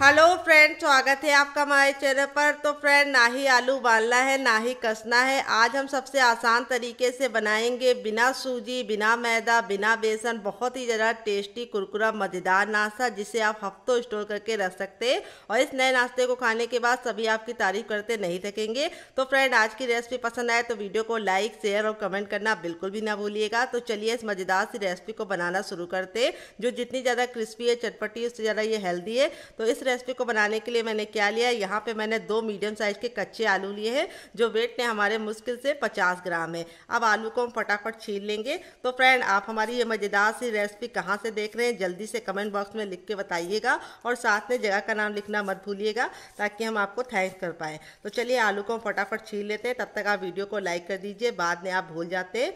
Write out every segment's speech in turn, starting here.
hello friend स्वागत है आपका हमारे चैनल पर तो फ्रेंड ना ही आलू उबालना है ना ही कसना है आज हम सबसे आसान तरीके से बनाएंगे बिना सूजी बिना मैदा बिना बेसन बहुत ही ज़्यादा टेस्टी कुरकुरा मज़ेदार नाश्ता जिसे आप हफ्तों स्टोर करके रख सकते हैं और इस नए नाश्ते को खाने के बाद सभी आपकी तारीफ करते नहीं थकेंगे तो फ्रेंड आज की रेसिपी पसंद आए तो वीडियो को लाइक शेयर और कमेंट करना बिल्कुल भी ना भूलिएगा तो चलिए इस मज़ेदार सी रेसिपी को बनाना शुरू करते जो जितनी ज़्यादा क्रिस्पी है चटपटी उससे ज़्यादा ये हेल्दी है तो इस रेसिपी को बनाने के लिए मैंने क्या लिया है यहाँ पे मैंने दो मीडियम साइज़ के कच्चे आलू लिए हैं जो वेट ने हमारे मुश्किल से 50 ग्राम है अब आलू को हम फटाफट छील लेंगे तो फ्रेंड आप हमारी ये मज़ेदार सी रेसिपी कहाँ से देख रहे हैं जल्दी से कमेंट बॉक्स में लिख के बताइएगा और साथ में जगह का नाम लिखना मत भूलिएगा ताकि हम आपको थैंक कर पाएँ तो चलिए आलू को हम फटाफट छील लेते हैं तब तक आप वीडियो को लाइक कर दीजिए बाद में आप भूल जाते हैं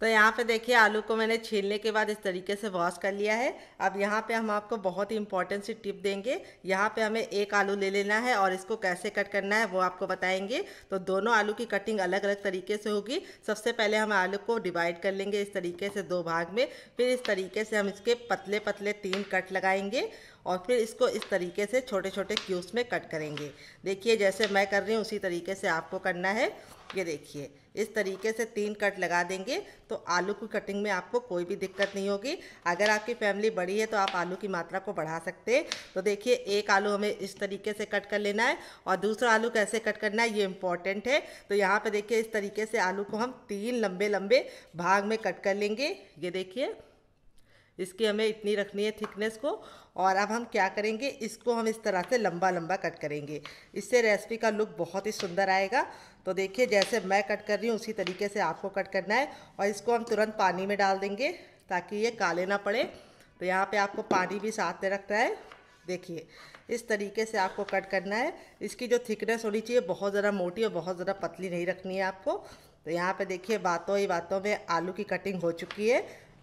तो यहाँ पे देखिए आलू को मैंने छीलने के बाद इस तरीके से वॉश कर लिया है अब यहाँ पे हम आपको बहुत ही इंपॉर्टेंट सी टिप देंगे यहाँ पे हमें एक आलू ले लेना है और इसको कैसे कट करना है वो आपको बताएंगे तो दोनों आलू की कटिंग अलग अलग तरीके से होगी सबसे पहले हम आलू को डिवाइड कर लेंगे इस तरीके से दो भाग में फिर इस तरीके से हम इसके पतले पतले तीन कट लगाएंगे और फिर इसको इस तरीके से छोटे छोटे क्यूब्स में कट करेंगे देखिए जैसे मैं कर रही हूँ उसी तरीके से आपको करना है ये देखिए इस तरीके से तीन कट लगा देंगे तो आलू की कटिंग में आपको कोई भी दिक्कत नहीं होगी अगर आपकी फैमिली बड़ी है तो आप आलू की मात्रा को बढ़ा सकते हैं तो देखिए एक आलू हमें इस तरीके से कट कर लेना है और दूसरा आलू कैसे कट करना है ये इम्पॉर्टेंट है तो यहाँ पर देखिए इस तरीके से आलू को हम तीन लंबे लंबे भाग में कट कर लेंगे ये देखिए इसकी हमें इतनी रखनी है थिकनेस को और अब हम क्या करेंगे इसको हम इस तरह से लंबा लंबा कट करेंगे इससे रेसिपी का लुक बहुत ही सुंदर आएगा तो देखिए जैसे मैं कट कर रही हूँ उसी तरीके से आपको कट करना है और इसको हम तुरंत पानी में डाल देंगे ताकि ये काले ना पड़े तो यहाँ पे आपको पानी भी साथ में रखना है देखिए इस तरीके से आपको कट करना है इसकी जो थिकनेस होनी चाहिए बहुत ज़रा मोटी और बहुत ज़रा पतली नहीं रखनी है आपको तो यहाँ पे देखिए बातों ही बातों में आलू की कटिंग हो चुकी है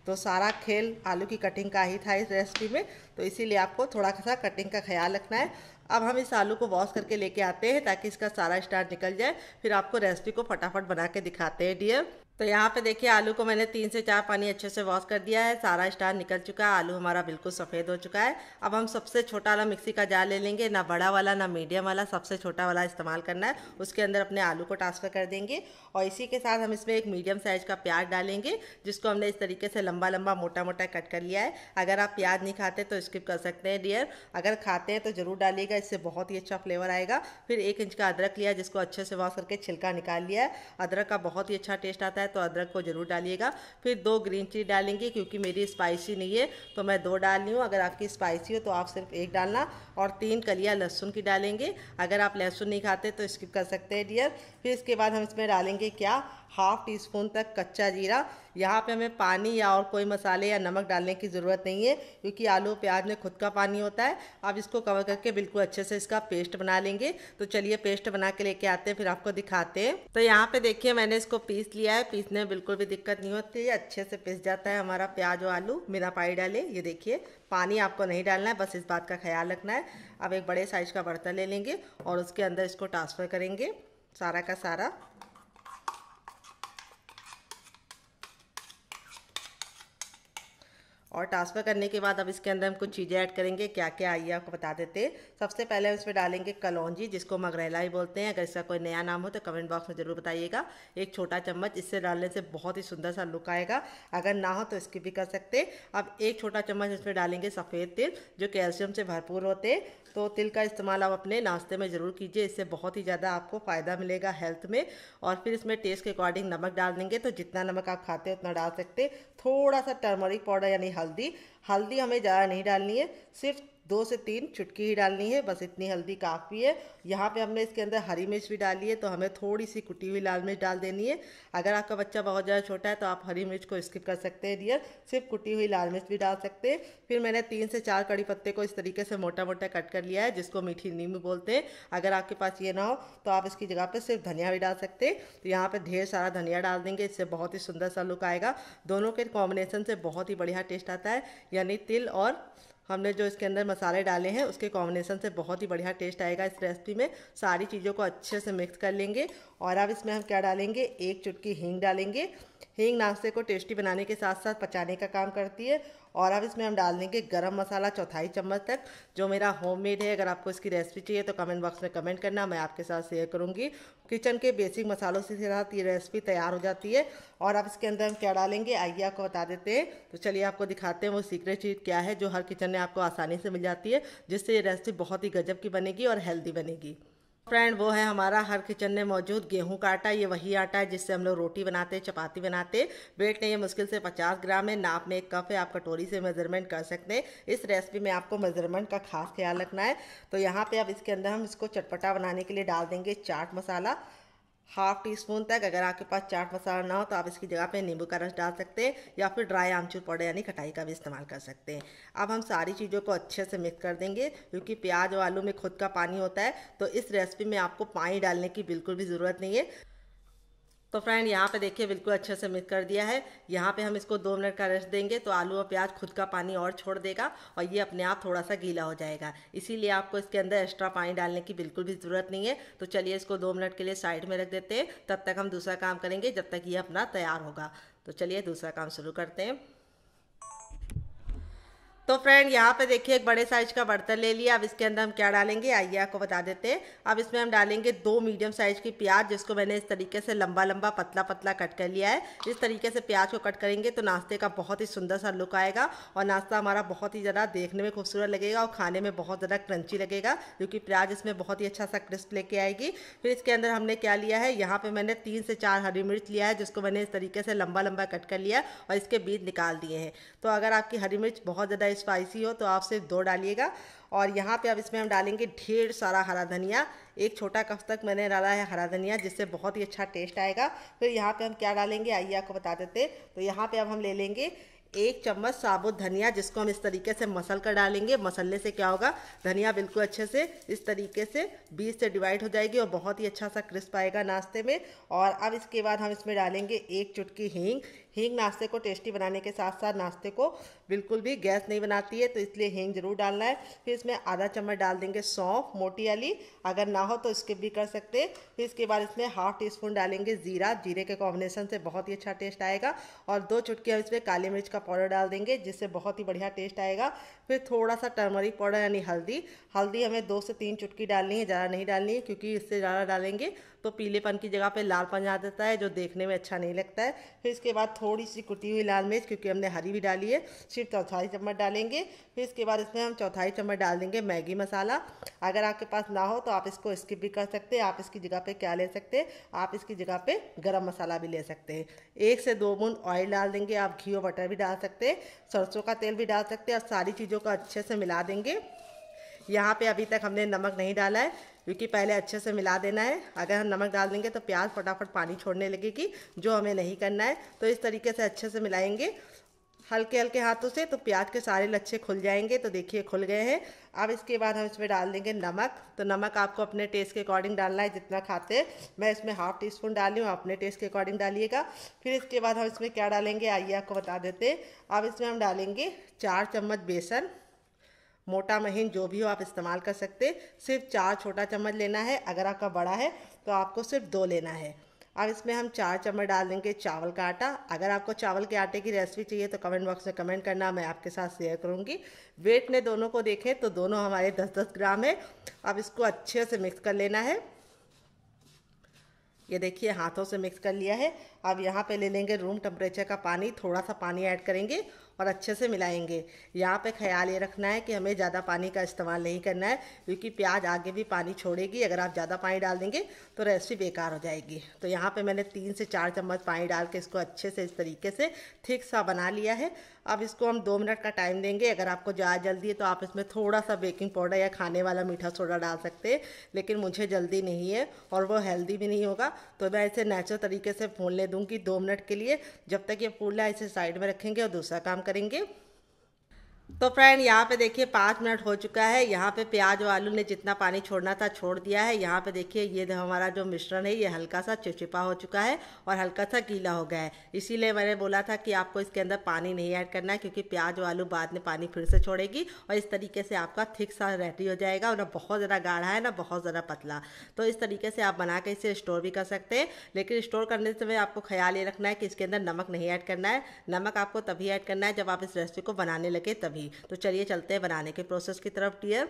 तो सारा खेल आलू की कटिंग का ही था इस रेसिपी में तो इसीलिए आपको थोड़ा सा कटिंग का ख्याल रखना है अब हम इस आलू को वॉश करके लेके आते हैं ताकि इसका सारा स्टार निकल जाए फिर आपको रेसिपी को फटाफट बना के दिखाते हैं डियर तो यहाँ पे देखिए आलू को मैंने तीन से चार पानी अच्छे से वॉश कर दिया है सारा स्टार निकल चुका है आलू हमारा बिल्कुल सफ़ेद हो चुका है अब हम सबसे छोटा वाला मिक्सी का जार ले लेंगे ना बड़ा वाला ना मीडियम वाला सबसे छोटा वाला इस्तेमाल करना है उसके अंदर अपने आलू को ट्रांसफ़र कर देंगे और इसी के साथ हम इसमें एक मीडियम साइज़ का प्याज डालेंगे जिसको हमने इस तरीके से लंबा लंबा मोटा मोटा कट कर लिया है अगर आप प्याज नहीं खाते तो स्किप कर सकते हैं डियर अगर खाते हैं तो ज़रूर डालिएगा इससे बहुत ही अच्छा फ्लेवर आएगा फिर एक इंच का अदरक लिया जिसको अच्छे से वॉश करके छिलका निकाल लिया है अदरक का बहुत ही अच्छा टेस्ट आता है है तो अदरक को ज़रूर डालिएगा फिर दो ग्रीन चिली डालेंगे क्योंकि मेरी स्पाइसी नहीं है तो मैं दो डाल रही हूँ अगर आपकी स्पाइसी हो तो आप सिर्फ एक डालना और तीन कलिया लहसुन की डालेंगे अगर आप लहसुन नहीं खाते तो स्किप कर सकते हैं डियर फिर इसके बाद हम इसमें डालेंगे क्या हाफ टी स्पून तक कच्चा जीरा यहाँ पे हमें पानी या और कोई मसाले या नमक डालने की ज़रूरत नहीं है क्योंकि आलू प्याज में खुद का पानी होता है आप इसको कवर करके बिल्कुल अच्छे से इसका पेस्ट बना लेंगे तो चलिए पेस्ट बना के लेके आते हैं फिर आपको दिखाते हैं तो यहाँ पे देखिए मैंने इसको पीस लिया है पीसने में बिल्कुल भी दिक्कत नहीं होती अच्छे से पीस जाता है हमारा प्याज और आलू मिला पाई डाले ये देखिए पानी आपको नहीं डालना है बस इस बात का ख्याल रखना है अब एक बड़े साइज का बर्तन ले लेंगे और उसके अंदर इसको ट्रांसफ़र करेंगे सारा का सारा और ट्रांसफ़र करने के बाद अब इसके अंदर हम कुछ चीज़ें ऐड करेंगे क्या क्या आई है आपको बता देते सबसे पहले हम इसमें डालेंगे कलौजी जिसको मगरेला ही बोलते हैं अगर इसका कोई नया नाम हो तो कमेंट बॉक्स में ज़रूर बताइएगा एक छोटा चम्मच इससे डालने से बहुत ही सुंदर सा लुक आएगा अगर ना हो तो स्किप भी कर सकते अब एक छोटा चम्मच इसमें डालेंगे सफ़ेद तिल जो कैल्शियम से भरपूर होते तो तिल का इस्तेमाल आप अपने नाश्ते में ज़रूर कीजिए इससे बहुत ही ज़्यादा आपको फ़ायदा मिलेगा हेल्थ में और फिर इसमें टेस्ट के अकॉर्डिंग नमक डाल देंगे तो जितना नमक आप खाते हो उतना डाल सकते थोड़ा सा टर्मरिक पाउडर यानी हल्दी हल्दी हमें ज़्यादा नहीं डालनी है सिर्फ दो से तीन चुटकी ही डालनी है बस इतनी हल्दी काफ़ी है यहाँ पे हमने इसके अंदर हरी मिर्च भी डाली है तो हमें थोड़ी सी कुटी हुई लाल मिर्च डाल देनी है अगर आपका बच्चा बहुत ज़्यादा छोटा है तो आप हरी मिर्च को स्किप कर सकते हैं डियर सिर्फ कुटी हुई लाल मिर्च भी डाल सकते हैं फिर मैंने तीन से चार कड़ी पत्ते को इस तरीके से मोटा मोटा कट कर लिया है जिसको मीठी नींबू बोलते हैं अगर आपके पास ये ना हो तो आप इसकी जगह पर सिर्फ धनिया भी डाल सकते हैं तो यहाँ पर ढेर सारा धनिया डाल देंगे इससे बहुत ही सुंदर सा लुक आएगा दोनों के कॉम्बिनेशन से बहुत ही बढ़िया टेस्ट आता है यानी तिल और हमने जो इसके अंदर मसाले डाले हैं उसके कॉम्बिनेशन से बहुत ही बढ़िया टेस्ट आएगा इस रेसिपी में सारी चीज़ों को अच्छे से मिक्स कर लेंगे और अब इसमें हम क्या डालेंगे एक चुटकी हींग डालेंगे हींग नाश्ते को टेस्टी बनाने के साथ साथ पचाने का काम करती है और अब इसमें हम डाल देंगे गरम मसाला चौथाई चम्मच तक जो मेरा होममेड है अगर आपको इसकी रेसिपी चाहिए तो कमेंट बॉक्स में कमेंट करना मैं आपके साथ शेयर करूँगी किचन के बेसिक मसालों से साथ ये रेसिपी तैयार हो जाती है और अब इसके अंदर हम क्या डालेंगे आइए आपको बता देते हैं तो चलिए आपको दिखाते हैं वो सीक्रेट चीज़ क्या है जो हर किचन में आपको आसानी से मिल जाती है जिससे ये रेसिपी बहुत ही गजब की बनेगी और हेल्दी बनेगी फ्रेंड वो है हमारा हर किचन में मौजूद गेहूं का आटा ये वही आटा है जिससे हम लोग रोटी बनाते चपाती बनाते वेट नहीं है मुश्किल से 50 ग्राम है नाप में एक कप है आप कटोरी से मेजरमेंट कर सकते हैं इस रेसिपी में आपको मेजरमेंट का खास ख्याल रखना है तो यहाँ पे अब इसके अंदर हम इसको चटपटा बनाने के लिए डाल देंगे चाट मसाला हाफ टी स्पून तक अगर आपके पास चाट मसाला ना हो तो आप इसकी जगह पे नींबू का रस डाल सकते हैं या फिर ड्राई आमचूर पाउडर यानी खटाई का भी इस्तेमाल कर सकते हैं अब हम सारी चीज़ों को अच्छे से मिक्स कर देंगे क्योंकि प्याज और आलू में खुद का पानी होता है तो इस रेसिपी में आपको पानी डालने की बिल्कुल भी ज़रूरत नहीं है तो फ्रेंड यहाँ पे देखिए बिल्कुल अच्छे से मिक्स कर दिया है यहाँ पे हम इसको दो मिनट का रेस्ट देंगे तो आलू और प्याज खुद का पानी और छोड़ देगा और ये अपने आप थोड़ा सा गीला हो जाएगा इसीलिए आपको इसके अंदर एक्स्ट्रा पानी डालने की बिल्कुल भी ज़रूरत नहीं है तो चलिए इसको दो मिनट के लिए साइड में रख देते हैं तब तक हम दूसरा काम करेंगे जब तक ये अपना तैयार होगा तो चलिए दूसरा काम शुरू करते हैं तो फ्रेंड यहाँ पे देखिए एक बड़े साइज का बर्तन ले लिया अब इसके अंदर हम क्या डालेंगे आइए आपको बता देते हैं अब इसमें हम डालेंगे दो मीडियम साइज की प्याज जिसको मैंने इस तरीके से लंबा लंबा पतला पतला कट कर लिया है इस तरीके से प्याज को कट करेंगे तो नाश्ते का बहुत ही सुंदर सा लुक आएगा और नाश्ता हमारा बहुत ही ज़्यादा देखने में खूबसूरत लगेगा और खाने में बहुत ज़्यादा क्रंची लगेगा क्योंकि प्याज इसमें बहुत ही अच्छा सा क्रिस्प लेके आएगी फिर इसके अंदर हमने क्या लिया है यहाँ पर मैंने तीन से चार हरी मिर्च लिया है जिसको मैंने इस तरीके से लंबा लंबा कट कर लिया और इसके बीज निकाल दिए हैं तो अगर आपकी हरी मिर्च बहुत ज़्यादा ज़्यादा स्पाइसी हो तो आप सिर्फ दो डालिएगा और यहाँ पे अब इसमें हम डालेंगे ढेर सारा हरा धनिया एक छोटा कप तक मैंने डाला है हरा धनिया जिससे बहुत ही अच्छा टेस्ट आएगा फिर यहाँ पे हम क्या डालेंगे आइए आपको बता देते तो यहाँ पे अब हम ले लेंगे एक चम्मच साबुत धनिया जिसको हम इस तरीके से मसल कर डालेंगे मसलने से क्या होगा धनिया बिल्कुल अच्छे से इस तरीके से बीस से डिवाइड हो जाएगी और बहुत ही अच्छा सा क्रिस्प आएगा नाश्ते में और अब इसके बाद हम इसमें डालेंगे एक चुटकी हींग हींग नाश्ते को टेस्टी बनाने के साथ साथ नाश्ते को बिल्कुल भी गैस नहीं बनाती है तो इसलिए हींग जरूर डालना है फिर इसमें आधा चम्मच डाल देंगे सौंफ मोटी वाली अगर ना हो तो स्किप भी कर सकते हैं फिर इसके बाद इसमें हाफ टी स्पून डालेंगे ज़ीरा जीरे के कॉम्बिनेशन से बहुत ही अच्छा टेस्ट आएगा और दो चुटकियाँ हम इसमें काली मिर्च का पाउडर डाल देंगे जिससे बहुत ही बढ़िया टेस्ट आएगा फिर थोड़ा सा टर्मरिक पाउडर यानी हल्दी हल्दी हमें दो से तीन चुटकी डालनी है ज़्यादा नहीं डालनी है क्योंकि इससे ज़्यादा डालेंगे तो पीलेपन की जगह पे लालपन आ जाता है जो देखने में अच्छा नहीं लगता है फिर इसके बाद थोड़ी सी कुटी हुई लाल मिर्च क्योंकि हमने हरी भी डाली है सिर्फ चौथाई चम्मच डालेंगे फिर इसके बाद इसमें हम चौथाई चम्मच डाल देंगे मैगी मसाला अगर आपके पास ना हो तो आप इसको स्किप भी कर सकते हैं आप इसकी जगह पर क्या ले सकते हैं आप इसकी जगह पर गर्म मसाला भी ले सकते हैं एक से दो बूंद ऑयल डाल देंगे आप घी और बटर भी डाल सकते हैं सरसों का तेल भी डाल सकते हैं और सारी चीज़ों को अच्छे से मिला देंगे यहाँ पे अभी तक हमने नमक नहीं डाला है क्योंकि पहले अच्छे से मिला देना है अगर हम नमक डाल देंगे तो प्याज फटाफट पानी छोड़ने लगेगी जो हमें नहीं करना है तो इस तरीके से अच्छे से मिलाएंगे हल्के हल्के हाथों से तो प्याज के सारे लच्छे खुल जाएंगे तो देखिए खुल गए हैं अब इसके बाद हम इसमें डाल देंगे नमक तो नमक आपको अपने टेस्ट के अकॉर्डिंग डालना है जितना खाते हैं मैं इसमें हाफ टी स्पून डाली हूँ अपने टेस्ट के अकॉर्डिंग डालिएगा फिर इसके बाद हम इसमें क्या डालेंगे आइए आपको बता देते हैं अब इसमें हम डालेंगे चार चम्मच बेसन मोटा महीन जो भी हो आप इस्तेमाल कर सकते सिर्फ चार छोटा चम्मच लेना है अगर आपका बड़ा है तो आपको सिर्फ दो लेना है अब इसमें हम चार चम्मच डाल देंगे चावल का आटा अगर आपको चावल के आटे की रेसिपी चाहिए तो कमेंट बॉक्स में कमेंट करना मैं आपके साथ शेयर करूँगी वेट ने दोनों को देखें तो दोनों हमारे दस दस ग्राम है अब इसको अच्छे से मिक्स कर लेना है ये देखिए हाथों से मिक्स कर लिया है अब यहाँ पे ले लेंगे रूम टेम्परेचर का पानी थोड़ा सा पानी ऐड करेंगे और अच्छे से मिलाएंगे यहाँ पे ख्याल ये रखना है कि हमें ज़्यादा पानी का इस्तेमाल नहीं करना है क्योंकि प्याज आगे भी पानी छोड़ेगी अगर आप ज़्यादा पानी डाल देंगे तो रेसिपी बेकार हो जाएगी तो यहाँ पे मैंने तीन से चार चम्मच पानी डाल के इसको अच्छे से इस तरीके से ठीक सा बना लिया है अब इसको हम दो मिनट का टाइम देंगे अगर आपको ज़्यादा जल्दी है तो आप इसमें थोड़ा सा बेकिंग पाउडर या खाने वाला मीठा सोडा डाल सकते हैं लेकिन मुझे जल्दी नहीं है और वो हेल्दी भी नहीं होगा तो मैं इसे नेचुरल तरीके से फूलने दूँगी दो मिनट के लिए जब तक ये फूल है इसे साइड में रखेंगे और दूसरा काम करेंगे तो फ्रेंड यहाँ पे देखिए पाँच मिनट हो चुका है यहाँ पे प्याज और आलू ने जितना पानी छोड़ना था छोड़ दिया है यहाँ पे देखिए ये हमारा जो मिश्रण है ये हल्का सा चिपचिपा हो चुका है और हल्का सा गीला हो गया है इसीलिए मैंने बोला था कि आपको इसके अंदर पानी नहीं ऐड करना है क्योंकि प्याज और आलू बाद में पानी फिर से छोड़ेगी और इस तरीके से आपका थिक सा रेडी हो जाएगा और ना बहुत ज़्यादा गाढ़ा है ना बहुत ज़्यादा पतला तो इस तरीके से आप बना के इसे स्टोर भी कर सकते हैं लेकिन स्टोर करने समय आपको ख्याल ये रखना है कि इसके अंदर नमक नहीं ऐड करना है नमक आपको तभी ऐड करना है जब आप इस रेसिपी को बनाने लगे तभी तो चलिए चलते हैं बनाने के प्रोसेस की तरफ डियर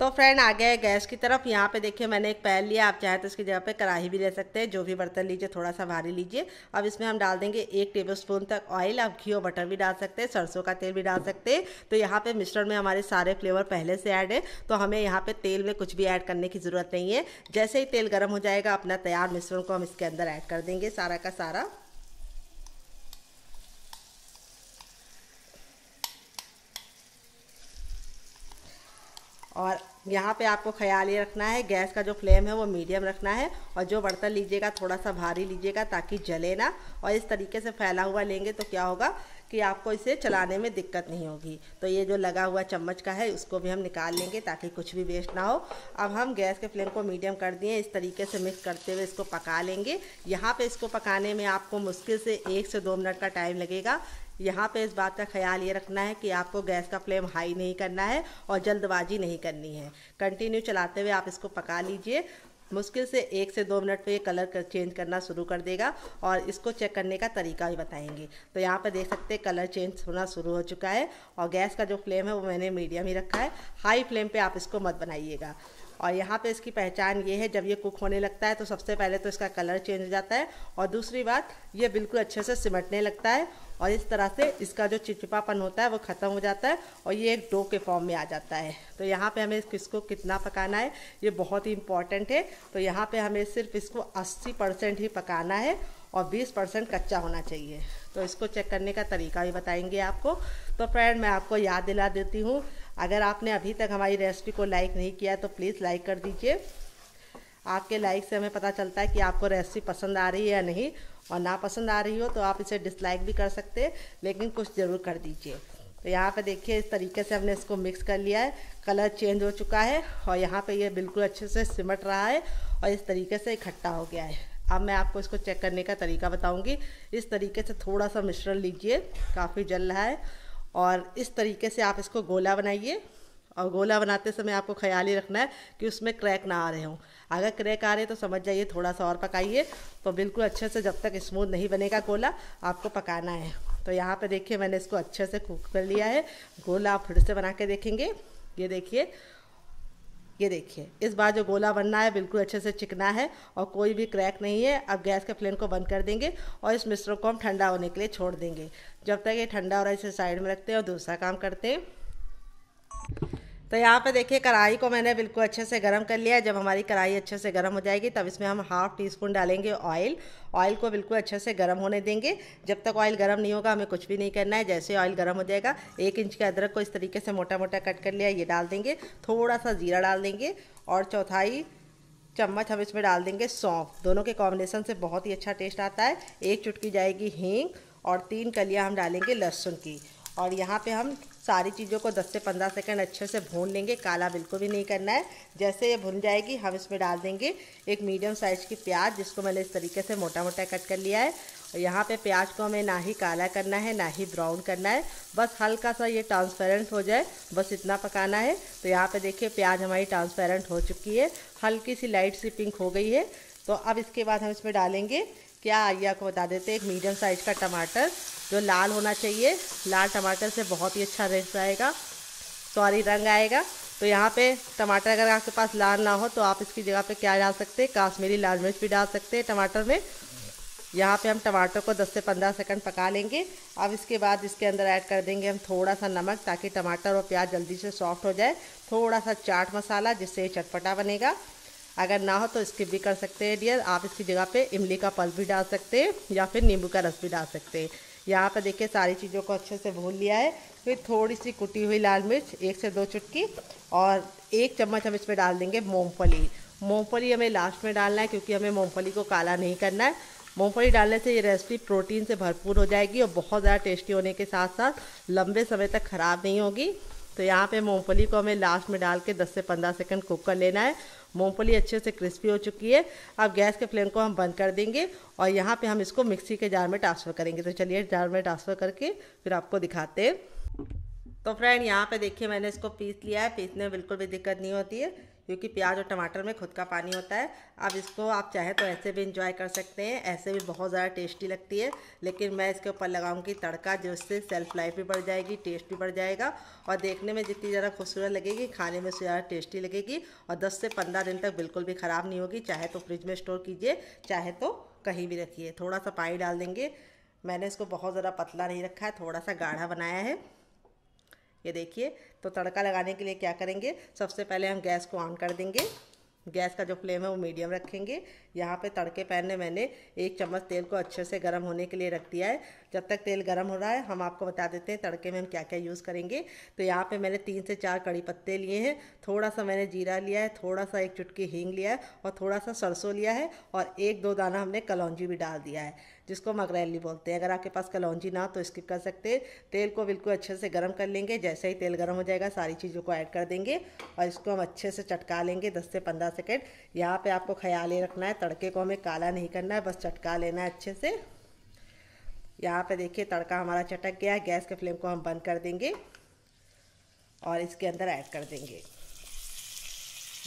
तो फ्रेंड आ गए गैस की तरफ यहाँ पे देखिए मैंने एक पैन लिया आप चाहे तो इसकी जगह पे कढ़ाई भी ले सकते हैं जो भी बर्तन लीजिए थोड़ा सा भारी लीजिए अब इसमें हम डाल देंगे एक टेबलस्पून तक ऑयल आप घी और बटर भी डाल सकते हैं सरसों का तेल भी डाल सकते हैं तो यहाँ पे मिश्रण में हमारे सारे फ्लेवर पहले से ऐड है तो हमें यहाँ पर तेल में कुछ भी ऐड करने की ज़रूरत नहीं है जैसे ही तेल गर्म हो जाएगा अपना तैयार मिश्रण को हम इसके अंदर ऐड कर देंगे सारा का सारा और यहाँ पे आपको ख्याल ये रखना है गैस का जो फ्लेम है वो मीडियम रखना है और जो बर्तन लीजिएगा थोड़ा सा भारी लीजिएगा ताकि जले ना और इस तरीके से फैला हुआ लेंगे तो क्या होगा कि आपको इसे चलाने में दिक्कत नहीं होगी तो ये जो लगा हुआ चम्मच का है उसको भी हम निकाल लेंगे ताकि कुछ भी वेस्ट ना हो अब हम गैस के फ्लेम को मीडियम कर दिए इस तरीके से मिक्स करते हुए इसको पका लेंगे यहाँ पे इसको पकाने में आपको मुश्किल से एक से दो मिनट का टाइम लगेगा यहाँ पे इस बात का ख्याल ये रखना है कि आपको गैस का फ्लेम हाई नहीं करना है और जल्दबाजी नहीं करनी है कंटिन्यू चलाते हुए आप इसको पका लीजिए मुश्किल से एक से दो मिनट पे ये कलर कर चेंज करना शुरू कर देगा और इसको चेक करने का तरीका भी बताएंगे तो यहाँ पर देख सकते हैं कलर चेंज होना शुरू हो चुका है और गैस का जो फ्लेम है वो मैंने मीडियम ही रखा है हाई फ्लेम पे आप इसको मत बनाइएगा और यहाँ पे इसकी पहचान ये है जब ये कुक होने लगता है तो सबसे पहले तो इसका कलर चेंज हो जाता है और दूसरी बात ये बिल्कुल अच्छे से सिमटने लगता है और इस तरह से इसका जो चिपचिपापन होता है वो ख़त्म हो जाता है और ये एक डो के फॉर्म में आ जाता है तो यहाँ पे हमें किसको कितना पकाना है ये बहुत ही इम्पॉर्टेंट है तो यहाँ पे हमें सिर्फ इसको 80 परसेंट ही पकाना है और 20 परसेंट कच्चा होना चाहिए तो इसको चेक करने का तरीका भी बताएंगे आपको तो फ्रेंड मैं आपको याद दिला देती हूँ अगर आपने अभी तक हमारी रेसिपी को लाइक नहीं किया तो प्लीज़ लाइक कर दीजिए आपके लाइक से हमें पता चलता है कि आपको रेसिपी पसंद आ रही है या नहीं और ना पसंद आ रही हो तो आप इसे डिसलाइक भी कर सकते हैं लेकिन कुछ ज़रूर कर दीजिए तो यहाँ पे देखिए इस तरीके से हमने इसको मिक्स कर लिया है कलर चेंज हो चुका है और यहाँ पे ये बिल्कुल अच्छे से सिमट रहा है और इस तरीके से इकट्ठा हो गया है अब मैं आपको इसको चेक करने का तरीका बताऊँगी इस तरीके से थोड़ा सा मिश्रण लीजिए काफ़ी जल रहा है और इस तरीके से आप इसको गोला बनाइए और गोला बनाते समय आपको ख्याल ही रखना है कि उसमें क्रैक ना आ रहे हों अगर क्रैक आ रहे हैं तो समझ जाइए थोड़ा सा और पकाइए तो बिल्कुल अच्छे से जब तक स्मूथ नहीं बनेगा गोला आपको पकाना है तो यहाँ पे देखिए मैंने इसको अच्छे से कुक कर लिया है गोला आप फिर से बना के देखेंगे ये देखिए ये देखिए इस बार जो गोला बनना है बिल्कुल अच्छे से चिकना है और कोई भी क्रैक नहीं है अब गैस के फ्लेम को बंद कर देंगे और इस मिश्रण को हम ठंडा होने के लिए छोड़ देंगे जब तक ये ठंडा हो रहा है इसे साइड में रखते हैं और दूसरा काम करते हैं तो यहाँ पे देखिए कढ़ाई को मैंने बिल्कुल अच्छे से गर्म कर लिया है जब हमारी कढ़ाई अच्छे से गर्म हो जाएगी तब इसमें हम हाफ़ टी स्पून डालेंगे ऑयल ऑयल को बिल्कुल अच्छे से गर्म होने देंगे जब तक ऑयल गर्म नहीं होगा हमें कुछ भी नहीं करना है जैसे ऑयल गर्म हो जाएगा एक इंच के अदरक को इस तरीके से मोटा मोटा कट कर लिया ये डाल देंगे थोड़ा सा ज़ीरा डाल देंगे और चौथाई चम्मच हम इसमें डाल देंगे सौंफ दोनों के कॉम्बिनेशन से बहुत ही अच्छा टेस्ट आता है एक चुटकी जाएगी हींग और तीन कलियाँ हम डालेंगे लहसुन की और यहाँ पे हम सारी चीज़ों को 10 से 15 सेकंड अच्छे से भून लेंगे काला बिल्कुल भी नहीं करना है जैसे ये भुन जाएगी हम इसमें डाल देंगे एक मीडियम साइज़ की प्याज जिसको मैंने इस तरीके से मोटा मोटा कट कर लिया है और यहाँ पे प्याज को हमें ना ही काला करना है ना ही ब्राउन करना है बस हल्का सा ये ट्रांसपेरेंट हो जाए बस इतना पकाना है तो यहाँ पर देखिए प्याज हमारी ट्रांसपेरेंट हो चुकी है हल्की सी लाइट सी पिंक हो गई है तो अब इसके बाद हम इसमें डालेंगे क्या आइए आपको बता देते हैं एक मीडियम साइज का टमाटर जो लाल होना चाहिए लाल टमाटर से बहुत ही अच्छा रेस्ट आएगा सॉरी रंग आएगा तो यहाँ पे टमाटर अगर आपके पास लाल ना हो तो आप इसकी जगह पे क्या डाल सकते हैं काश्मीरी लाल मिर्च भी डाल सकते हैं टमाटर में यहाँ पे हम टमाटर को 10 से 15 सेकंड पका लेंगे अब इसके बाद इसके अंदर ऐड कर देंगे हम थोड़ा सा नमक ताकि टमाटर और प्याज जल्दी से सॉफ्ट हो जाए थोड़ा सा चाट मसाला जिससे चटपटा बनेगा अगर ना हो तो स्किप भी कर सकते हैं डियर आप इसकी जगह पे इमली का पल्प भी डाल सकते हैं या फिर नींबू का रस भी डाल सकते हैं यहाँ पर देखिए सारी चीज़ों को अच्छे से भून लिया है फिर थोड़ी सी कुटी हुई लाल मिर्च एक से दो चुटकी और एक चम्मच हम इसमें डाल देंगे मूँगफली मूँगफली हमें लास्ट में डालना है क्योंकि हमें मूँगफली को काला नहीं करना है मूँगफली डालने से ये रेसिपी प्रोटीन से भरपूर हो जाएगी और बहुत ज़्यादा टेस्टी होने के साथ साथ लंबे समय तक ख़राब नहीं होगी तो यहाँ पे मूँगफली को हमें लास्ट में डाल के 10 से 15 सेकंड कुक कर लेना है मूँगफली अच्छे से क्रिस्पी हो चुकी है अब गैस के फ्लेम को हम बंद कर देंगे और यहाँ पे हम इसको मिक्सी के जार में ट्रांसफ़र करेंगे तो चलिए जार में ट्रांसफ़र करके फिर आपको दिखाते हैं तो फ्रेंड यहाँ पे देखिए मैंने इसको पीस लिया है पीसने में बिल्कुल भी दिक्कत नहीं होती है क्योंकि प्याज और टमाटर में खुद का पानी होता है अब इसको आप चाहे तो ऐसे भी इंजॉय कर सकते हैं ऐसे भी बहुत ज़्यादा टेस्टी लगती है लेकिन मैं इसके ऊपर लगाऊंगी तड़का जिससे सेल्फ लाइफ भी बढ़ जाएगी टेस्ट भी बढ़ जाएगा और देखने में जितनी ज़्यादा खूबसूरत लगेगी खाने में उससे ज़्यादा टेस्टी लगेगी और दस से पंद्रह दिन तक बिल्कुल भी ख़राब नहीं होगी चाहे तो फ्रिज में स्टोर कीजिए चाहे तो कहीं भी रखिए थोड़ा सा पानी डाल देंगे मैंने इसको बहुत ज़्यादा पतला नहीं रखा है थोड़ा सा गाढ़ा बनाया है ये देखिए तो तड़का लगाने के लिए क्या करेंगे सबसे पहले हम गैस को ऑन कर देंगे गैस का जो फ्लेम है वो मीडियम रखेंगे यहाँ पे तड़के पैन में मैंने एक चम्मच तेल को अच्छे से गर्म होने के लिए रख दिया है जब तक तेल गर्म हो रहा है हम आपको बता देते हैं तड़के में हम क्या क्या यूज़ करेंगे तो यहाँ पे मैंने तीन से चार कड़ी पत्ते लिए हैं थोड़ा सा मैंने जीरा लिया है थोड़ा सा एक चुटकी हींग लिया है और थोड़ा सा सरसों लिया है और एक दो दाना हमने कलौजी भी डाल दिया है जिसको अगरैली बोलते हैं अगर आपके पास कलौजी ना तो स्किप कर सकते हैं तेल को बिल्कुल अच्छे से गर्म कर लेंगे जैसे ही तेल गर्म हो जाएगा सारी चीज़ों को ऐड कर देंगे और इसको हम अच्छे से चटका लेंगे दस से पंद्रह सेकेंड यहाँ पर आपको ख्याल ये रखना है तड़के को हमें काला नहीं करना है बस चटका लेना है अच्छे से यहाँ पर देखिए तड़का हमारा चटक गया गैस के फ्लेम को हम बंद कर देंगे और इसके अंदर ऐड कर देंगे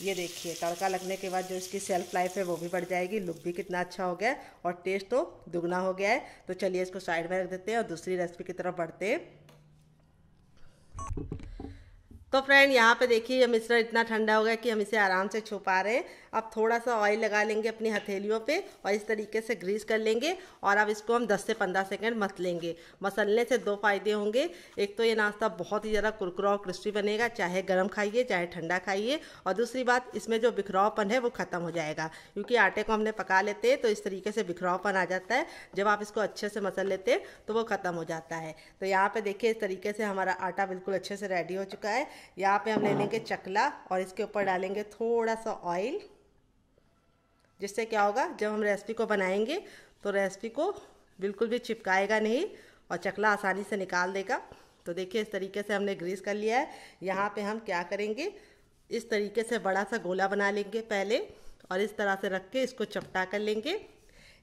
ये देखिए तड़का लगने के बाद जो इसकी सेल्फ लाइफ है वो भी बढ़ जाएगी लुक भी कितना अच्छा हो गया और टेस्ट तो दुगना हो गया है तो चलिए इसको साइड में रख देते हैं और दूसरी रेसिपी की तरफ बढ़ते हैं तो फ्रेंड यहाँ पे देखिए ये मिश्रण इतना ठंडा हो गया कि हम इसे आराम से छुपा रहे हैं अब थोड़ा सा ऑयल लगा लेंगे अपनी हथेलियों पे और इस तरीके से ग्रीस कर लेंगे और अब इसको हम 10 से 15 सेकंड मस लेंगे मसलने से दो फायदे होंगे एक तो ये नाश्ता बहुत ही ज़्यादा कुरकुरा और क्रिस्पी बनेगा चाहे गर्म खाइए चाहे ठंडा खाइए और दूसरी बात इसमें जो बिखरावपन है वो ख़त्म हो जाएगा क्योंकि आटे को हमने पका लेते हैं तो इस तरीके से बिखरावपन आ जाता है जब आप इसको अच्छे से मसल लेते हैं तो वो ख़त्म हो जाता है तो यहाँ पर देखिए इस तरीके से हमारा आटा बिल्कुल अच्छे से रेडी हो चुका है यहाँ पे हम ले लेंगे चकला और इसके ऊपर डालेंगे थोड़ा सा ऑयल जिससे क्या होगा जब हम रेसिपी को बनाएंगे तो रेसिपी को बिल्कुल भी चिपकाएगा नहीं और चकला आसानी से निकाल देगा तो देखिए इस तरीके से हमने ग्रीस कर लिया है यहाँ पे हम क्या करेंगे इस तरीके से बड़ा सा गोला बना लेंगे पहले और इस तरह से रख के इसको चपटा कर लेंगे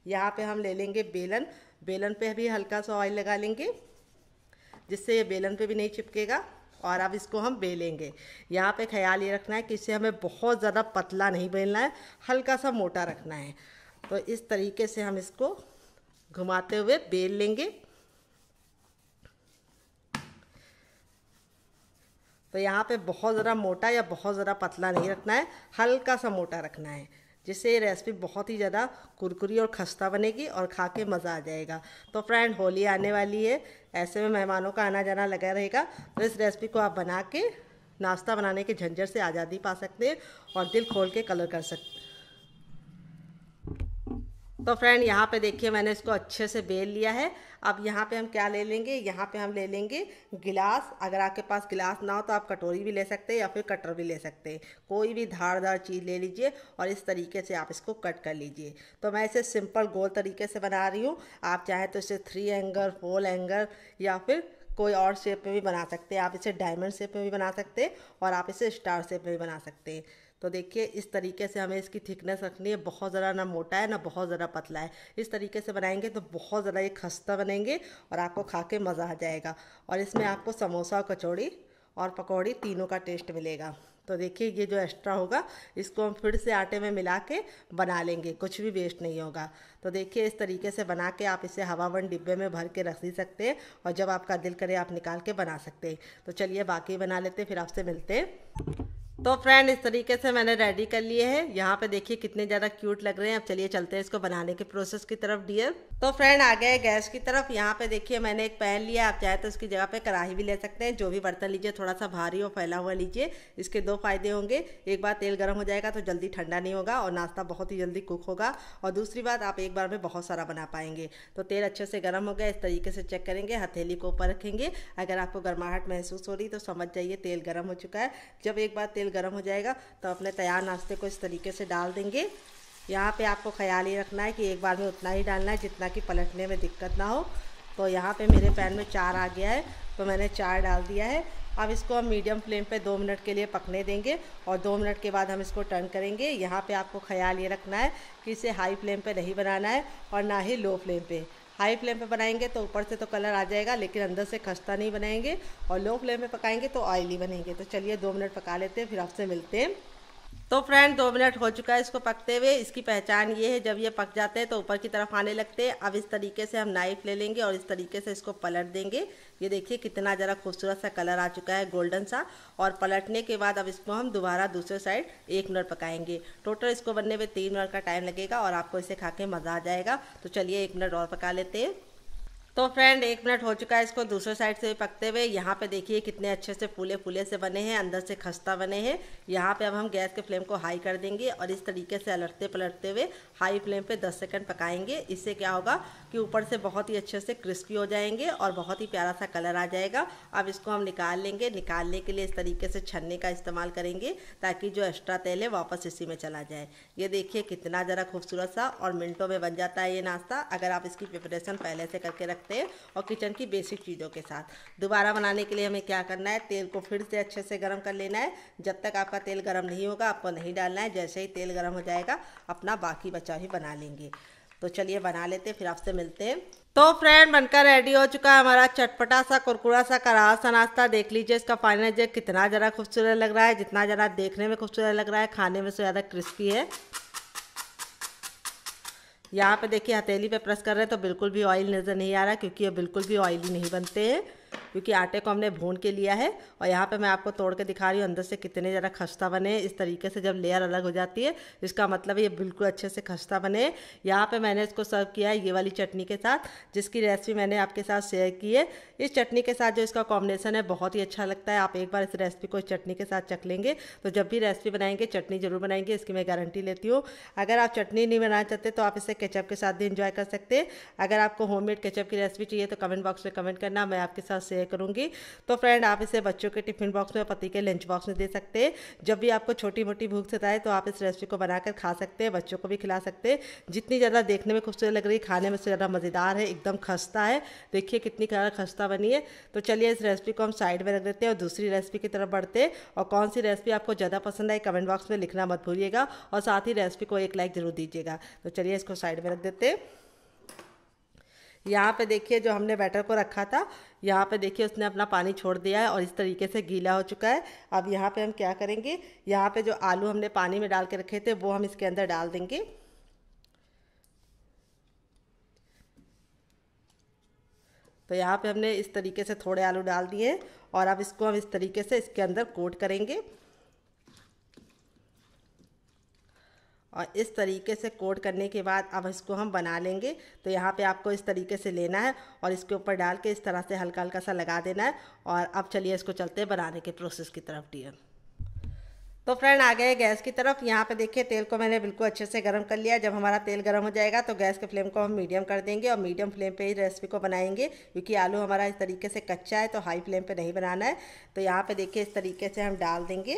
यहाँ पे हम ले लेंगे बेलन बेलन पे भी हल्का सा ऑयल लगा लेंगे जिससे ये बेलन पे भी नहीं चिपकेगा और अब इसको हम बेलेंगे यहाँ पे ख्याल ये रखना है कि इसे हमें बहुत ज़्यादा पतला नहीं बेलना है हल्का सा मोटा रखना है तो इस तरीके से हम इसको घुमाते हुए बेल लेंगे तो यहाँ पे बहुत ज़रा मोटा या बहुत ज़रा पतला नहीं रखना है हल्का सा मोटा रखना है जिससे ये रेसिपी बहुत ही ज़्यादा कुरकुरी और खस्ता बनेगी और खा के मज़ा आ जाएगा तो फ्रेंड होली आने वाली है ऐसे में मेहमानों का आना जाना लगा रहेगा तो इस रेसिपी को आप बना के नाश्ता बनाने के झंझट से आज़ादी पा सकते हैं और दिल खोल के कलर कर सकते तो फ्रेंड यहाँ पे देखिए मैंने इसको अच्छे से बेल लिया है अब यहाँ पे हम क्या ले लेंगे यहाँ पे हम ले लेंगे गिलास अगर आपके पास गिलास ना हो तो आप कटोरी भी ले सकते हैं या फिर कटर भी ले सकते हैं कोई भी धारदार चीज़ ले लीजिए और इस तरीके से आप इसको कट कर लीजिए तो मैं इसे सिंपल गोल तरीके से बना रही हूँ आप चाहे तो इसे थ्री एंगल फोर एंगल या फिर कोई और शेप में भी बना सकते हैं आप इसे डायमंड शेप में भी बना सकते हैं और आप इसे स्टार शेप में भी बना सकते हैं तो देखिए इस तरीके से हमें इसकी थिकनेस रखनी है बहुत ज़रा ना मोटा है ना बहुत ज़रा पतला है इस तरीके से बनाएंगे तो बहुत ज़रा ये खस्ता बनेंगे और आपको खा के मज़ा आ जाएगा और इसमें आपको समोसा और कचौड़ी और पकौड़ी तीनों का टेस्ट मिलेगा तो देखिए ये जो एक्स्ट्रा होगा इसको हम फिर से आटे में मिला के बना लेंगे कुछ भी वेस्ट नहीं होगा तो देखिए इस तरीके से बना के आप इसे हवावन डिब्बे में भर के रख दी सकते हैं और जब आपका दिल करे आप निकाल के बना सकते हैं तो चलिए बाकी बना लेते फिर आपसे मिलते हैं तो फ्रेंड इस तरीके से मैंने रेडी कर लिए हैं यहाँ पे देखिए कितने ज़्यादा क्यूट लग रहे हैं अब चलिए चलते हैं इसको बनाने के प्रोसेस की तरफ डियर तो फ्रेंड आ गए गैस की तरफ यहाँ पे देखिए मैंने एक पैन लिया आप चाहे तो उसकी जगह पे कढ़ाई भी ले सकते हैं जो भी बर्तन लीजिए थोड़ा सा भारी और फैला हुआ लीजिए इसके दो फायदे होंगे एक बार तेल गर्म हो जाएगा तो जल्दी ठंडा नहीं होगा और नाश्ता बहुत ही जल्दी कुक होगा और दूसरी बात आप एक बार में बहुत सारा बना पाएंगे तो तेल अच्छे से गर्म हो गया इस तरीके से चेक करेंगे हथेली को ऊपर रखेंगे अगर आपको गर्माहट महसूस हो रही तो समझ जाइए तेल गर्म हो चुका है जब एक बार तेल तेल गर्म हो जाएगा तो अपने तैयार नाश्ते को इस तरीके से डाल देंगे यहाँ पे आपको ख्याल ही रखना है कि एक बार में उतना ही डालना है जितना कि पलटने में दिक्कत ना हो तो यहाँ पे मेरे पैन में चार आ गया है तो मैंने चार डाल दिया है अब इसको हम मीडियम फ्लेम पे दो मिनट के लिए पकने देंगे और दो मिनट के बाद हम इसको टर्न करेंगे यहाँ पे आपको ख्याल ये रखना है कि इसे हाई फ्लेम पे नहीं बनाना है और ना ही लो फ्लेम पे हाई फ्लेम पे बनाएंगे तो ऊपर से तो कलर आ जाएगा लेकिन अंदर से खस्ता नहीं बनाएंगे और लो फ्लेम पे पकाएंगे तो ऑयली बनेंगे तो चलिए दो मिनट पका लेते हैं फिर आपसे मिलते हैं तो फ्रेंड दो मिनट हो चुका है इसको पकते हुए इसकी पहचान ये है जब ये पक जाते हैं तो ऊपर की तरफ आने लगते हैं अब इस तरीके से हम नाइफ ले लेंगे और इस तरीके से इसको पलट देंगे ये देखिए कितना ज़रा खूबसूरत सा कलर आ चुका है गोल्डन सा और पलटने के बाद अब इसको हम दोबारा दूसरे साइड एक मिनट पकाएंगे टोटल इसको बनने में तीन मिनट का टाइम लगेगा और आपको इसे खा के मज़ा आ जाएगा तो चलिए एक मिनट और पका लेते हैं तो फ्रेंड एक मिनट हो चुका है इसको दूसरे साइड से भी पकते हुए यहाँ पे देखिए कितने अच्छे से फूले फूले से बने हैं अंदर से खस्ता बने हैं यहाँ पे अब हम गैस के फ्लेम को हाई कर देंगे और इस तरीके से अलटते पलटते हुए हाई फ्लेम पे 10 सेकंड पकाएंगे इससे क्या होगा कि ऊपर से बहुत ही अच्छे से क्रिस्पी हो जाएंगे और बहुत ही प्यारा सा कलर आ जाएगा अब इसको हम निकाल लेंगे निकालने के लिए इस तरीके से छन्ने का इस्तेमाल करेंगे ताकि जो एक्स्ट्रा तेल है वापस इसी में चला जाए ये देखिए कितना ज़रा खूबसूरत सा और मिनटों में बन जाता है ये नाश्ता अगर आप इसकी प्रिपरेशन पहले से करके रखते सकते हैं और किचन की बेसिक चीज़ों के साथ दोबारा बनाने के लिए हमें क्या करना है तेल को फिर से अच्छे से गर्म कर लेना है जब तक आपका तेल गर्म नहीं होगा आपको नहीं डालना है जैसे ही तेल गर्म हो जाएगा अपना बाकी बचा ही बना लेंगे तो चलिए बना लेते हैं फिर आपसे मिलते हैं तो फ्रेंड बनकर रेडी हो चुका है हमारा चटपटा सा कुरकुरा सा करास सा नाश्ता देख लीजिए इसका फाइनल जो कितना ज़रा खूबसूरत लग रहा है जितना ज़रा देखने में खूबसूरत लग रहा है खाने में से तो ज़्यादा क्रिस्पी है यहाँ पे देखिए हथेली पे प्रेस कर रहे हैं तो बिल्कुल भी ऑयल नज़र नहीं आ रहा क्योंकि ये बिल्कुल भी ऑयली नहीं बनते हैं क्योंकि आटे को हमने भून के लिया है और यहाँ पे मैं आपको तोड़ के दिखा रही हूँ अंदर से कितने ज़्यादा खस्ता बने इस तरीके से जब लेयर अलग हो जाती है इसका मतलब ये बिल्कुल अच्छे से खस्ता बने यहाँ पे मैंने इसको सर्व किया है ये वाली चटनी के साथ जिसकी रेसिपी मैंने आपके साथ शेयर की है इस चटनी के साथ जो इसका कॉम्बिनेसन है बहुत ही अच्छा लगता है आप एक बार इस रेसिपी को चटनी के साथ चख लेंगे तो जब भी रेसिपी बनाएंगे चटनी ज़रूर बनाएंगे इसकी मैं गारंटी लेती हूँ अगर आप चटनी नहीं बनाना चाहते तो आप इसे केचप के साथ भी इंजॉय कर सकते हैं अगर आपको होम मेड की रेसिपी चाहिए तो कमेंट बॉक्स में कमेंट करना मैं आपके साथ साथ शेयर करूँगी तो फ्रेंड आप इसे बच्चों के टिफिन बॉक्स में पति के लंच बॉक्स में दे सकते हैं जब भी आपको छोटी मोटी भूख सताए तो आप इस रेसिपी को बनाकर खा सकते हैं बच्चों को भी खिला सकते हैं जितनी ज़्यादा देखने में खूबसूरत लग रही खाने में से ज़्यादा मज़ेदार है एकदम खस्ता है देखिए कितनी ज़्यादा खस्ता बनी है तो चलिए इस रेसिपी को हम साइड में रख देते हैं और दूसरी रेसिपी की तरफ बढ़ते हैं और कौन सी रेसिपी आपको ज़्यादा पसंद आई कमेंट बॉक्स में लिखना मत भूलिएगा और साथ ही रेसिपी को एक लाइक ज़रूर दीजिएगा तो चलिए इसको साइड में रख देते हैं यहाँ पे देखिए जो हमने बैटर को रखा था यहाँ पे देखिए उसने अपना पानी छोड़ दिया है और इस तरीके से गीला हो चुका है अब यहाँ पे हम क्या करेंगे यहाँ पे जो आलू हमने पानी में डाल के रखे थे वो हम इसके अंदर डाल देंगे तो यहाँ पे हमने इस तरीके से थोड़े आलू डाल दिए और अब इसको हम इस तरीके से इसके अंदर कोट करेंगे और इस तरीके से कोट करने के बाद अब इसको हम बना लेंगे तो यहाँ पे आपको इस तरीके से लेना है और इसके ऊपर डाल के इस तरह से हल्का हल्का सा लगा देना है और अब चलिए इसको चलते हैं बनाने के प्रोसेस की तरफ डियर तो फ्रेंड आ गए गैस की तरफ यहाँ पे देखिए तेल को मैंने बिल्कुल अच्छे से गर्म कर लिया जब हमारा तेल गर्म हो जाएगा तो गैस के फ्लेम को हम मीडियम कर देंगे और मीडियम फ्लेम पे ही रेसिपी को बनाएंगे क्योंकि आलू हमारा इस तरीके से कच्चा है तो हाई फ्लेम पे नहीं बनाना है तो यहाँ पे देखिए इस तरीके से हम डाल देंगे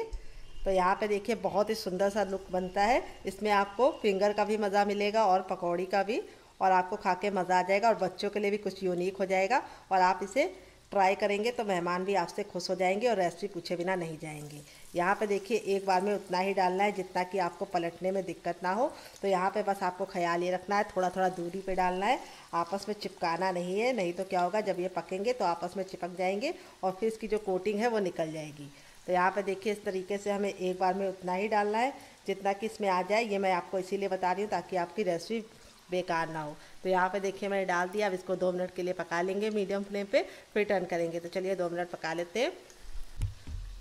तो यहाँ पे देखिए बहुत ही सुंदर सा लुक बनता है इसमें आपको फिंगर का भी मज़ा मिलेगा और पकौड़ी का भी और आपको खा के मज़ा आ जाएगा और बच्चों के लिए भी कुछ यूनिक हो जाएगा और आप इसे ट्राई करेंगे तो मेहमान भी आपसे खुश हो जाएंगे और रेसिपी पूछे बिना नहीं जाएंगे यहाँ पे देखिए एक बार में उतना ही डालना है जितना कि आपको पलटने में दिक्कत ना हो तो यहाँ पे बस आपको ख्याल ये रखना है थोड़ा थोड़ा दूरी पे डालना है आपस में चिपकाना नहीं है नहीं तो क्या होगा जब ये पकेंगे तो आपस में चिपक जाएंगे और फिर इसकी जो कोटिंग है वो निकल जाएगी तो यहाँ पे देखिए इस तरीके से हमें एक बार में उतना ही डालना है जितना कि इसमें आ जाए ये मैं आपको इसीलिए बता रही हूँ ताकि आपकी रेसिपी बेकार ना हो तो यहाँ पे देखिए मैंने डाल दिया अब इसको दो मिनट के लिए पका लेंगे मीडियम फ्लेम पे फिर टर्न करेंगे तो चलिए दो मिनट पका लेते हैं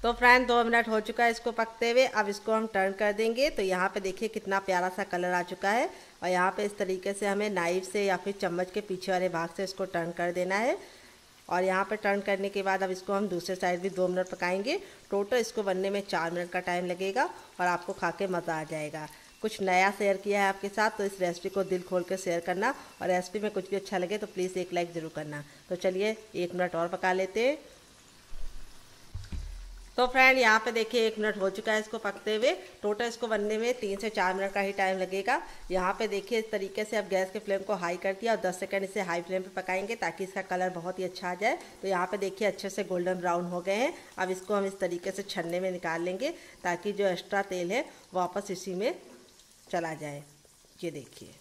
तो फ्रेंड दो मिनट हो चुका है इसको पकते हुए अब इसको हम टर्न कर देंगे तो यहाँ पे देखिए कितना प्यारा सा कलर आ चुका है और यहाँ पे इस तरीके से हमें नाइफ से या फिर चम्मच के पीछे वाले भाग से इसको टर्न कर देना है और यहाँ पर टर्न करने के बाद अब इसको हम दूसरे साइड भी दो मिनट पकाएंगे टोटल इसको बनने में चार मिनट का टाइम लगेगा और आपको खा के मज़ा आ जाएगा कुछ नया शेयर किया है आपके साथ तो इस रेसिपी को दिल खोल कर शेयर करना और रेसिपी में कुछ भी अच्छा लगे तो प्लीज़ एक लाइक ज़रूर करना तो चलिए एक मिनट और पका लेते हैं तो फ्रेंड यहाँ पे देखिए एक मिनट हो चुका है इसको पकते हुए टोटल इसको बनने में तीन से चार मिनट का ही टाइम लगेगा यहाँ पे देखिए इस तरीके से अब गैस के फ्लेम को हाई कर दिया और 10 सेकंड इसे हाई फ्लेम पे पकाएंगे ताकि इसका कलर बहुत ही अच्छा आ जाए तो यहाँ पे देखिए अच्छे से गोल्डन ब्राउन हो गए हैं अब इसको हम इस तरीके से छन्ने में निकाल लेंगे ताकि जो एक्स्ट्रा तेल है वापस इसी में चला जाए ये देखिए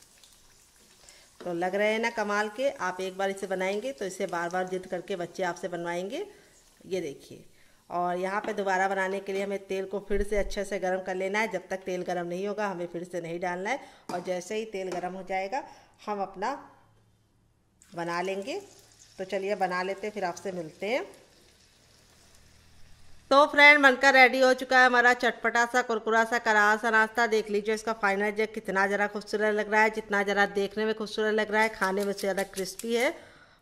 तो लग रहे हैं ना कमाल के आप एक बार इसे बनाएंगे तो इसे बार बार जिद करके बच्चे आपसे बनवाएंगे ये देखिए और यहाँ पे दोबारा बनाने के लिए हमें तेल को फिर से अच्छे से गर्म कर लेना है जब तक तेल गर्म नहीं होगा हमें फिर से नहीं डालना है और जैसे ही तेल गर्म हो जाएगा हम अपना बना लेंगे तो चलिए बना लेते हैं फिर आपसे मिलते हैं तो फ्रेंड बनकर रेडी हो चुका है हमारा चटपटा सा कुरकुरा सा करा सा नाश्ता देख लीजिए इसका फाइनल जो कितना ज़रा खूबसूरत लग रहा है जितना ज़रा देखने में खूबसूरत लग रहा है खाने में ज़्यादा क्रिस्पी है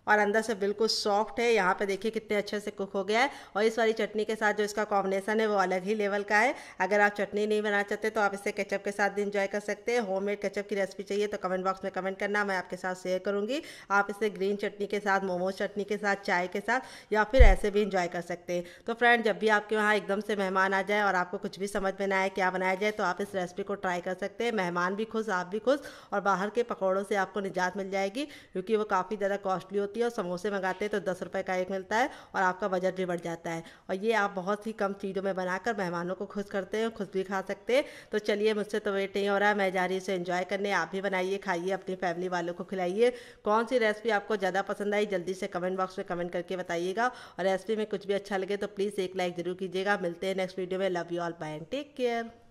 और अंदर से बिल्कुल सॉफ्ट है यहाँ पे देखिए कितने अच्छे से कुक हो गया है और इस वाली चटनी के साथ जो इसका कॉम्बिनेशन है वो अलग ही लेवल का है अगर आप चटनी नहीं बनाना चाहते तो आप इसे केचप के साथ भी इंजॉय कर सकते हैं होम मेड केचप की रेसिपी चाहिए तो कमेंट बॉक्स में कमेंट करना मैं आपके साथ शेयर करूँगी आप इसे ग्रीन चटनी के साथ मोमोज चटनी के साथ चाय के साथ या फिर ऐसे भी इंजॉय कर सकते हैं तो फ्रेंड जब भी आपके वहाँ एकदम से मेहमान आ जाए और आपको कुछ भी समझ में ना आए क्या बनाया जाए तो आप इस रेसिपी को ट्राई कर सकते हैं मेहमान भी खुश आप भी खुश और बाहर के पकौड़ों से आपको निजात मिल जाएगी क्योंकि वो काफ़ी ज़्यादा कॉस्टली रोटी और समोसे मंगाते हैं तो दस रुपये का एक मिलता है और आपका बजट भी बढ़ जाता है और ये आप बहुत ही कम चीज़ों में बनाकर मेहमानों को खुश करते हैं खुश भी खा सकते हैं तो चलिए मुझसे तो वेट नहीं हो रहा है मैं जा रही इसे इन्जॉय करने आप भी बनाइए खाइए अपनी फैमिली वालों को खिलाइए कौन सी रेसिपी आपको ज़्यादा पसंद आई जल्दी से कमेंट बॉक्स में कमेंट करके बताइएगा और रेसिपी में कुछ भी अच्छा लगे तो प्लीज़ एक लाइक ज़रूर कीजिएगा मिलते हैं नेक्स्ट वीडियो में love you all bye take care